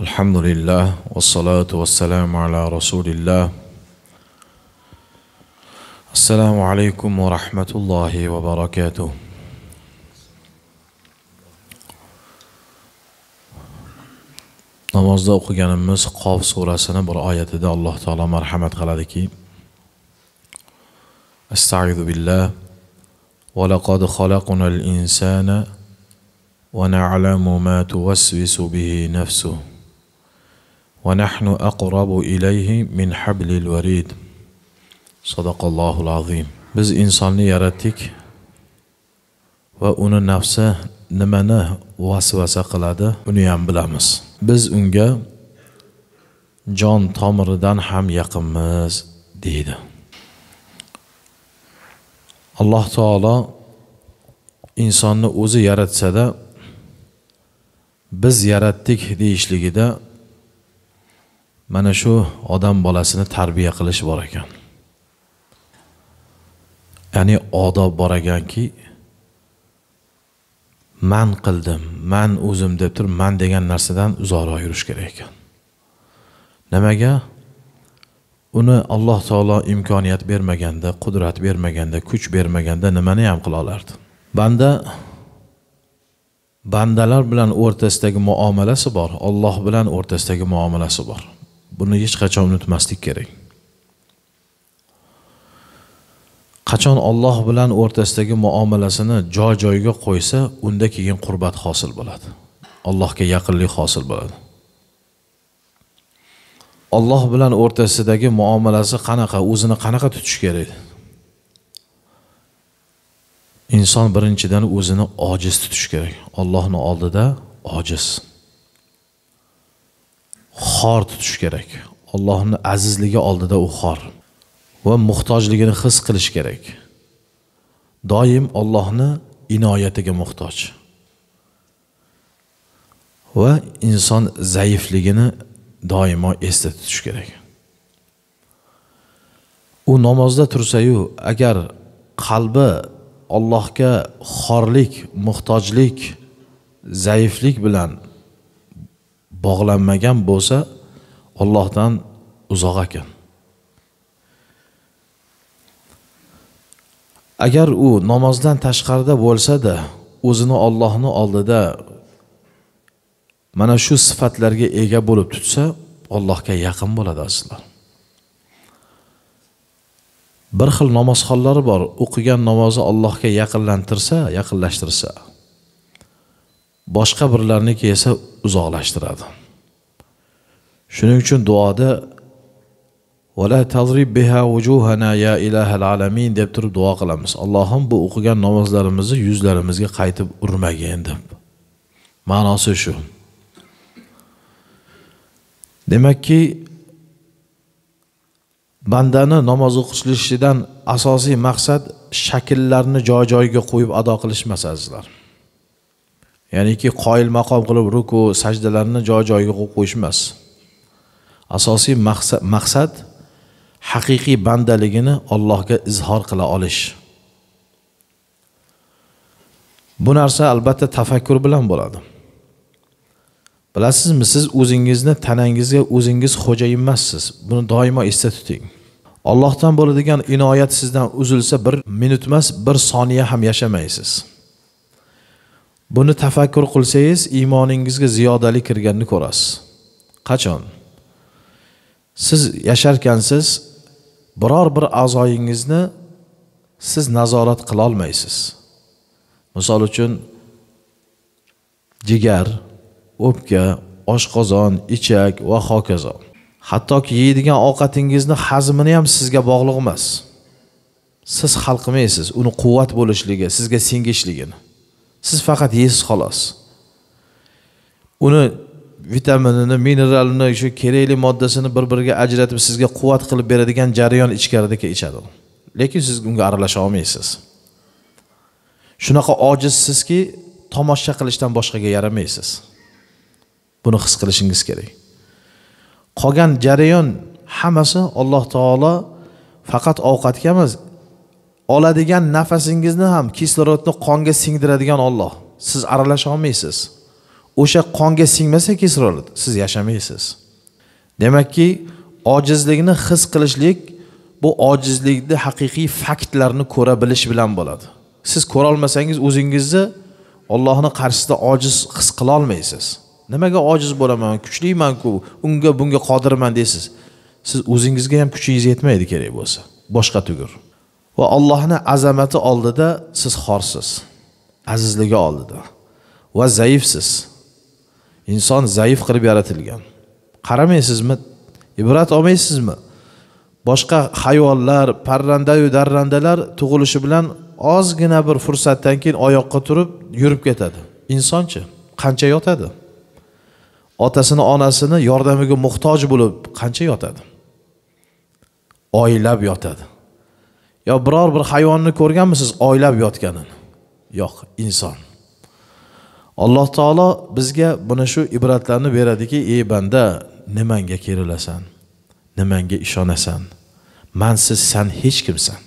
الحمد لله والصلاة والسلام على رسول الله السلام عليكم ورحمة الله وبركاته نماز قاف سورة qof بر bir oyatida الله تعالى مرحمة qiladiki astaidu بالله ولقد خلقنا الإنسان ونعلم ما توسوس به نفسه ونحن أقرب إليه من حبل الوريد صدق الله العظيم biz insonni yaratdik va uni nafsi nimani vasvasa qiladi uni ham bilamiz biz unga jon tomiridan ham yaqinmiz deydi alloh taolo insonni o'zi yaratsada biz yaratdik deyishligida mana shu odam bolasini tarbiya qilish bor ekan ya'ni odob bor ekanki man qildim man o'zim deb turib man degan narsadan uzoqroq yurish kerak ekan nimaga uni alloh taolo imkoniyat bermaganda qudrat bermaganda kuch bermaganda nimani ham qila olardi banda bandalar bilan o'rtasidagi muomalasi bor olloh bilan o'rtasidagi muomalasi bor buni hech qachon unutmaslik kerak qachon olloh bilan o'rtasidagi muomalasini joy joyiga qo'ysa unda keyin qurbat hosil bo'ladi allohga yaqinlik hosil bo'ladi olloh bilan o'rtasidagi muomalasi qanaqa o'zini qanaqa tutish kerak inson birinchidan o'zini ojiz tutish kerak ollohni oldida ojiz xor tutish kerak allohni azizligi oldida u xor va muhtojligini his qilish kerak doim ollohni inoyatiga muhtoj va inson zaifligini doimo esda tutish kerak u namozda tursayu agar qalbi allohga xorlik muhtojlik zaiflik bilan bog'lanmagan bo'lsa Allohdan uzoq ekan agar u namozdan tashqarida bo'lsa-da o'zini ollohni oldida mana shu sifatlarga ega bo'lib tutsa Allohga yaqin bo'ladi asli bir xil namozxonlari bor o'qigan namozi Allohga yaqinlantirsa yaqinlashtirsa boshqa birlarniki esa uzoqlashtiradi shuning uchun duoda vala tazrib biha vujuhana ya ilahal alamin deb turib duo qilamiz allohim bu o'qigan namozlarimizni yuzlarimizga qaytib urmagin deb ma'nosi shu demakki bandani namoz o'qishlishidan asosiy maqsad shakllarni joy joyiga qo'yib ado qilish emas azizlar ya'niki qoyil maqom qilib ruku sajdalarni joy joyiga qo'yib qo'yish emas asosiy maqsad haqiqiy bandaligini allohga izhor qila olish bu narsa albatta tafakkur bilan bo'ladi bilasizmi siz o'zingizni tanangizga o'zingiz xo'jayin emassiz buni doimo esda tuting ollohdan bo'ladigan inoyat sizdan uzilsa bir minut emas bir soniya ham yashamaysiz buni tafakkur qilsangiz iymoningizga ziyodalik kirganini ko'rasiz qachon siz yasharkansiz biror bir a'zoyingizni siz nazorat qilolmaysiz misol uchun jigar o'pka oshqozon ichak va hokazo hattoki yeydigan ovqatingizni hazmini ham sizga bog'liq emas siz hal qilmaysiz uni quvvat bo'lishligi sizga singishligini siz faqat yeysiz xolos uni vitaminini mineralini shu kerakli moddasini bir biriga ajratib sizga quvvat qilib beradigan jarayon ichkarida u lekin siz unga aralasha olmaysiz shunaqa ojizsizki tomosha qilishdan boshqaga yaramaysiz buni his qilishingiz kerak qolgan jarayon hammasi alloh taolo faqat ovqatga emas oladigan nafasingizni ham kislorodni qonga singdiradigan olloh siz aralasha olmaysiz o'sha qonga singmasa kislorod siz yashamaysiz demakki ojizlikni his qilishlik bu ojizlikni haqiqiy faktlarni ko'ra bilish bilan bo'ladi siz ko'ra olmasangiz o'zingizni ollohni qarshisida ojiz his qilolmaysiz nimaga ojiz bo'laman kuchlimanku unga bunga qodirman deysiz siz o'zingizga ham kuchingiz yetmaydi kerak bo'lsa boshqa tugur va allohni azamati oldida siz xorsiz azizligi oldida va zaifsiz inson zaif qilib yaratilgan qaramaysizmi ibrat olmaysizmi boshqa hayvonlar parrandayu darrandalar tug'ilishi bilan ozgina bir fursatdan keyin oyoqqa turib yurib ketadi insonchi qancha yotadi otasini onasini yordamiga muhtoj bo'lib qancha yotadi oylab yotadi yo biror bir hayvonni ko'rganmisiz oylab yotganini yo'q inson alloh taolo bizga buni shu ibratlarni beradiki ey banda nimanga kerilasan nimanga ishonasan mansiz san hech kimsan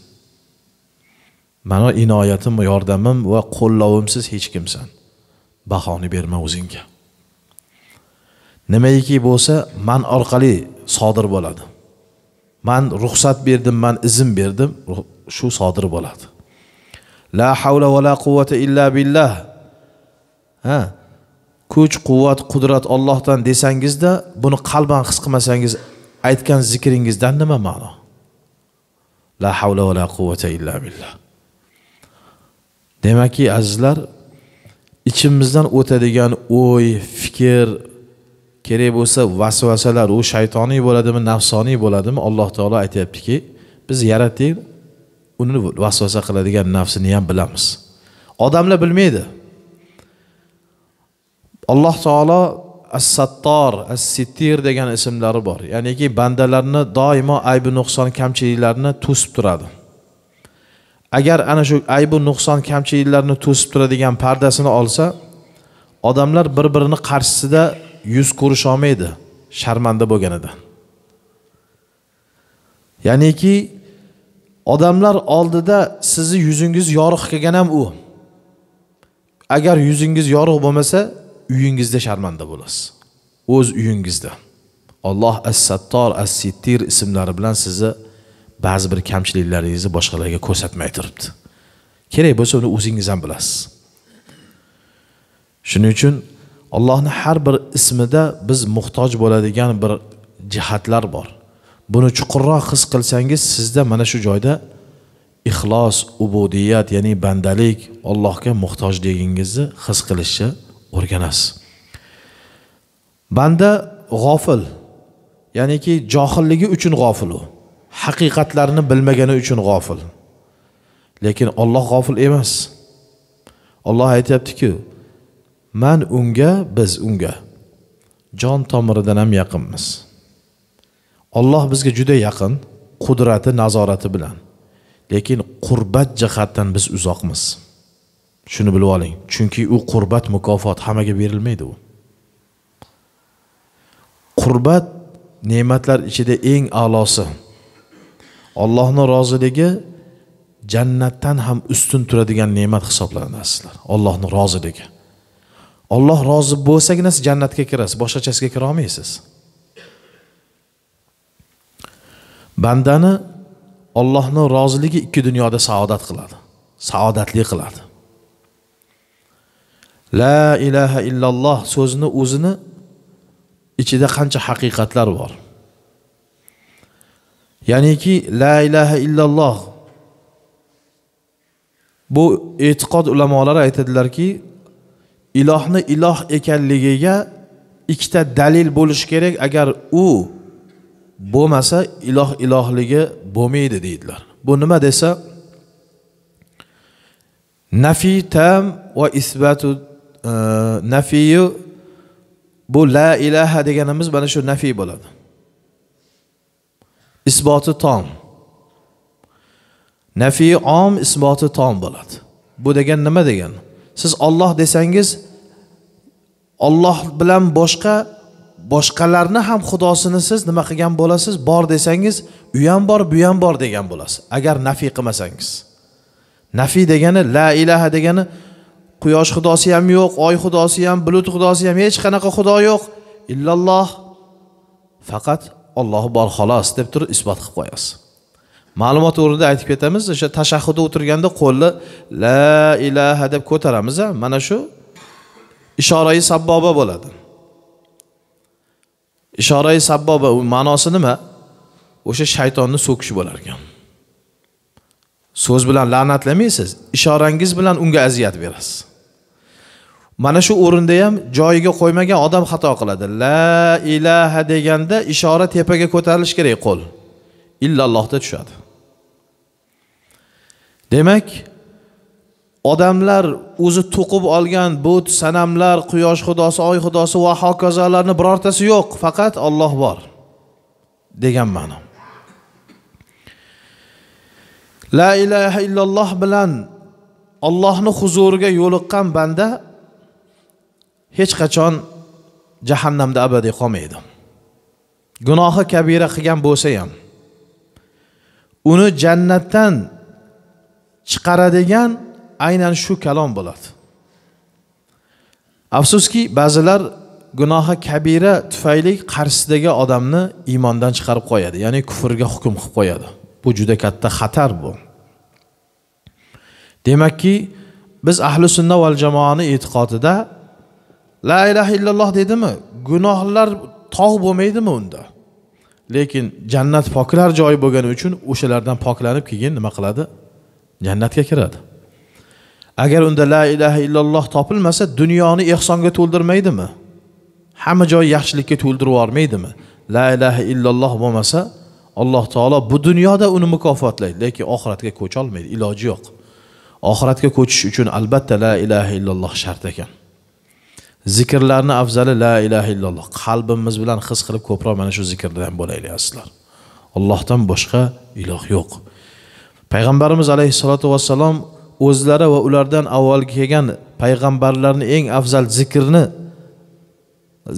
mani inoyatim yordamim va qo'llovimsiz hech kimsan bahoni berma o'zingga nimaiki bo'lsa man orqali sodir bo'ladi man ruxsat berdim man izn berdim shu sodir bo'ladi la havla va la quvvata illa billah ha kuch quvvat qudrat ollohdan desangizda buni qalban his qilmasangiz aytgan zikringizdan nima ma'no la havla va la quvvata illa billah demakki azizlar ichimizdan o'tadigan o'y fikr kerak bo'lsa vasvasalar u shaytoniy bo'ladimi nafsoniy bo'ladimi alloh taolo aytyaptiki biz yaratdik uni vasvasa qiladigan nafsini ham bilamiz odamlar bilmaydi alloh taolo as sattor as sittir degan ismlari bor ya'niki bandalarni doimo aybi nuqson kamchiliklarni to'sib turadi agar ana shu aybi nuqson kamchiliklarni to'sib turadigan pardasini olsa odamlar bir birini qarshisida yuz ko'risholmaydi sharmanda bo'lganidan ya'niki odamlar oldida sizni yuzingiz yorug' qilgan ham u agar yuzingiz yorug' bo'lmasa uyingizda sharmanda bo'lasiz o'z uyingizda alloh as sattor as sittir ismlari bilan sizni ba'zi bir kamchiliklaringizni boshqalarga ko'rsatmay turibdi kerak bo'lsa uni o'zingiz ham bilasiz shuning uchun allohni har bir ismida biz muhtoj bo'ladigan bir jihatlar bor buni chuqurroq his qilsangiz sizda mana shu joyda ixlos ubudiyat ya'ni bandalik allohga muhtojligingizni his qilishni o'rganasiz banda g'ofil ya'niki johilligi uchun g'ofil u haqiqatlarni bilmagani uchun g'ofil lekin olloh g'ofil emas olloh aytyaptiku man unga biz unga jon tomiridan ham yaqinmiz olloh bizga juda yaqin qudrati nazorati bilan lekin qurbat jihatdan biz uzoqmiz shuni bilib oling chunki u qurbat mukofot hammaga berilmaydi u qurbat ne'matlar ichida eng a'losi ollohni roziligi jannatdan ham ustun turadigan ne'mat hisoblanadi sizlar ollohni roziligi olloh rozi bo'lsagina siz jannatga kirasiz boshqachasiga kira olmaysiz bandani ollohni roziligi ikki dunyoda saodat qiladi saodatli qiladi la ilaha illalloh so'zini o'zini ichida qancha haqiqatlar bor ya'niki la ilaha illalloh bu e'tiqod ulamolari aytadilarki ilohni iloh ekanligiga ikkita dalil bo'lishi kerak agar u bo'lmasa iloh ilohligi bo'lmaydi deydilar bu nima desa nafiy tam va isbatu e, nafiyu bu la ilaha deganimiz mana shu nafiy bo'ladi isboti tom nafiy om isboti tom bo'ladi bu degan nima degani siz olloh desangiz olloh bilan boshqa boshqalarni ham xudosini siz nima qilgan bo'lasiz bor desangiz u ham bor bu ham bor degan bo'lasiz agar nafiy qilmasangiz nafiy degani la ilaha degani quyosh xudosi ham yo'q oy xudosi ham bulut xudosi ham hech qanaqa xudo yo'q illalloh faqat olloh bor xolos deb turib isbot qilib qo'yasiz ma'lumot o'rnida aytib ketamiz o'sha tashahhudda o'tirganda qo'lni la ilaha deb ko'taramiz mana shu ishorai sabboba bo'ladi ishorai sabboba u ma'nosi nima o'sha shaytonni so'kish bo'lar ekan so'z bilan la'natlamaysiz ishorangiz bilan unga aziyat berasiz mana shu o'rinda ham joyiga qo'ymagan odam xato qiladi la ilaha deganda ishora tepaga ko'tarilishi kerak qo'l illallohda tushadi demak odamlar o'zi to'qib olgan but sanamlar quyosh xudosi oy xudosi va hokazolarni birortasi yo'q faqat olloh bor degan ma'no la ilaha illalloh bilan ollohni huzuriga yo'liqqan banda hech qachon jahannamda abadiy qolmaydi gunohi kabira qilgan bo'lsa ham uni jannatdan chiqaradigan aynan shu kalom bo'ladi afsuski ba'zilar gunohi kabira tufayli qarshisidagi odamni iymondan chiqarib qo'yadi ya'ni kufrga hukm qilib qo'yadi bu juda katta xatar bu demakki biz ahli sunna val jamoani e'tiqodida la ilaha illalloh dedimi gunohlar tog' bo'lmaydimi unda lekin jannat poklar joyi bo'lgani uchun o'shalardan poklanib keyin nima qiladi jannatga kiradi agar unda la ilaha illalloh topilmasa dunyoni ehsonga to'ldirmaydimi hamma joy yaxshilikka to'ldirib yubormaydimi la ilaha illalloh bo'lmasa alloh taolo bu dunyoda uni mukofotlaydi lekin oxiratga ko'cha olmaydi iloji yo'q oxiratga ko'chish uchun albatta la ilaha illalloh shart ekan zikrlarni afzali la ilaha illalloh qalbimiz bilan his qilib ko'proq mana shu zikrdan bo'laylik azizlar allohdan boshqa iloh yo'q payg'ambarimiz alayhissalotu vassalom o'zlari va ulardan avvalgi kelgan payg'ambarlarni eng afzal zikrni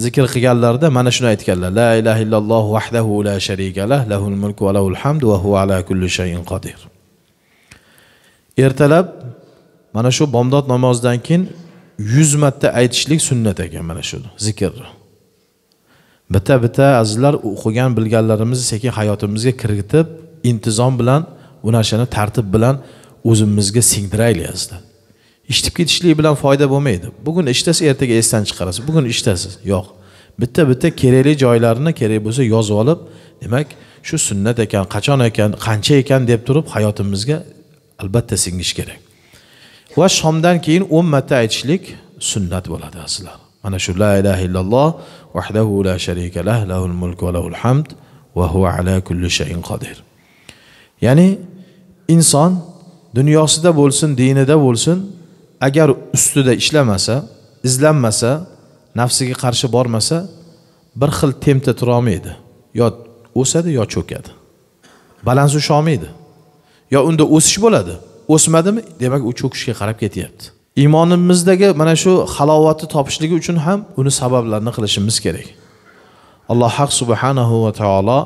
zikr qilganlarida mana shuni aytganlar la ilaha illalloh vahdahu la sharikalah lahul mulku va lahul hamd va huva ala kulli shayin qodir ertalab mana shu bomdod namozidan keyin yuz marta aytishlik sunnat ekan mana shu zikrni bitta bitta azizlar o'qigan bilganlarimizni sekin hayotimizga kiritib intizom bilan bu narsani tartib bilan o'zimizga singdiraylik azdan ketishlik bilan foyda bo'lmaydi bugun ishlasa ertaga esdan chiqarasiz bugun ishlasiz yo'q bitta bitta kerakli joylarini kerak bo'lsa yozib olib demak shu sunnat ekan qachon ekan qancha ekan deb turib hayotimizga albatta singishi kerak va shomdan keyin o'n marta aytishlik sunnat bo'ladi azizlar mana shu la ilaha illalloh vahdahu la sharika lah lahul mulk va lahul hamd va huva ala kulli shayin qodir ya'ni inson dunyosida bo'lsin dinida bo'lsin agar ustida ishlamasa izlanmasa nafsiga qarshi bormasa bir xil tempda turolmaydi yo o'sadi yo cho'kadi balansi usholmaydi yo unda o'sish bo'ladi o'smadimi demak u cho'kishga qarab ketyapti iymonimizdagi mana shu halovatni topishligi uchun ham uni sabablarini qilishimiz kerak alloh haq subhanahu va taolo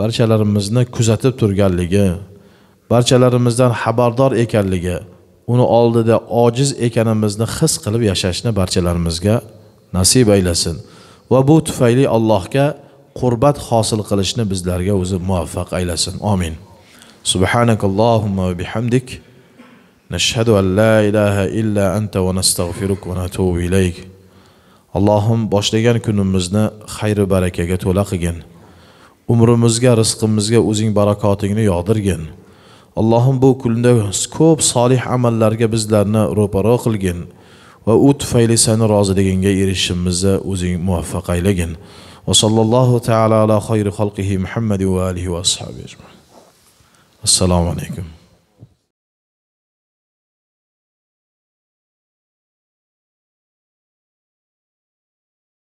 barchalarimizni kuzatib turganligi barchalarimizdan xabardor ekanligi uni oldida ojiz ekanimizni his qilib yashashni barchalarimizga nasib aylasin va bu tufayli allohga qurbat hosil qilishni bizlarga o'zi muvaffaq aylasin omin bihamdik nashhadu an la ilaha illa anta va nastag'firuk va natubu ilayk allohim boshlagan kunimizni xayri barakaga to'la qilgin umrimizga rizqimizga o'zing barakotingni yog'dirgin allohim bu kunda ko'p solih amallarga bizlarni ro'paro qilgin va u tufayli sani roziligingga erishishimizni o'zing muvaffaq aylagin va sallallohu taala ala xayri xalqihi muhammadi va alihi va ashabi assalomu alaykum